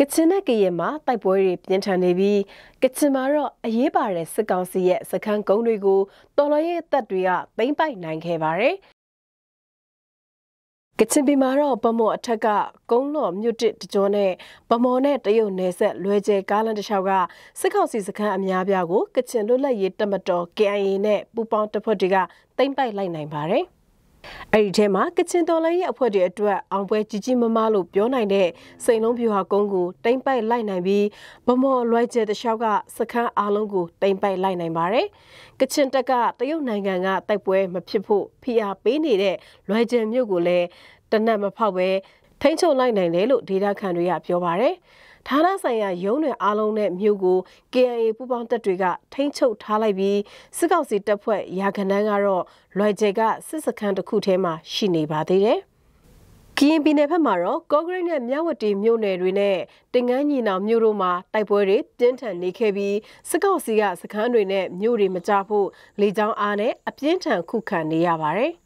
ကချင်နဲ့ကရင်မှာတိုက်ပွဲတွေပြင်းထန်နေပြီးကချင်မှာတော့အရေးပါတဲ့စစ်ကောင်စီရဲ့စခန်းကုန်းတွေကိုတော်လှန်ရေးတပ်တွေကပိမ့်ပိုက်နိုင်ခဲ့ပါတယ်။ကချင်ပြည်မှာတော့ဗမော်အထက်ကကုန်းလော်မြို့တစ်တကြောနဲ့ဗမော်နဲ့တရုတ်နယ်ဆက်လွယ်ကျဲကားလန်တစ်လျှောက်ကစစ်ကောင်စီစခန်းအများပြားကိုကချင်လွတ်လပ်ရေးတပ်မတော် KIA နဲ့ပူးပေါင်းတပ်ဖွဲ့တွေကသိမ်းပိုက်လိုက်နိုင်ပါတယ်။အဲ့ဒီထဲမှာကချင်တော်လိုင်းရဲ့အဖွဲ့တွေအတွက်အောင်ပွဲကြီးကြီးမားမားလို့ပြောနိုင်တဲ့စိန်လုံးဖြူဟာကုန်းကိုတိမ့်ပိုက်လိုက်နိုင်ပြီးဗမော်လွိုက်ကျဲတလျှောက်ကစခန်းအားလုံးကိုတိမ့်ပိုက်လိုက်နိုင်ပါတယ်။ကချင်တက်ကတရုတ်နိုင်ငံကတိုက်ပွဲမဖြစ်ဖို့ဖိအားပေးနေတဲ့လွိုက်ကျဲမြို့ကိုလည်းတနက်မဖောက်ပဲထိန်းချုပ်လိုက်နိုင်တယ်လို့ဒေတာခန်တွေကပြောပါတယ်။ဌာနဆိုင်ရာရုံးတွေအားလုံးနဲ့မြို့ကို KIA ပူးပေါင်းတပ်တွေကထိန်းချုပ်ထားလိုက်ပြီးစစ်ကောက်စီတပ်ဖွဲ့ရာခဏန်းကတော့လွယ်ကျဲကစစ်စခန်းတစ်ခုထဲမှာရှိနေပါသေးတယ်။ကရင်ပြည်နယ်ဘက်မှာတော့ကော့ဂရိတ်နဲ့မြဝတီမြို့နယ်တွေနဲ့တင်ငန်းညီနောင်မြို့တို့မှာတိုက်ပွဲတွေပြင်းထန်နေခဲ့ပြီးစစ်ကောက်စီကစခန်းတွေနဲ့မြို့တွေမကြဖို့လေကြောင်းအားနဲ့အပြင်းထန်ခုခံနေရပါတယ်။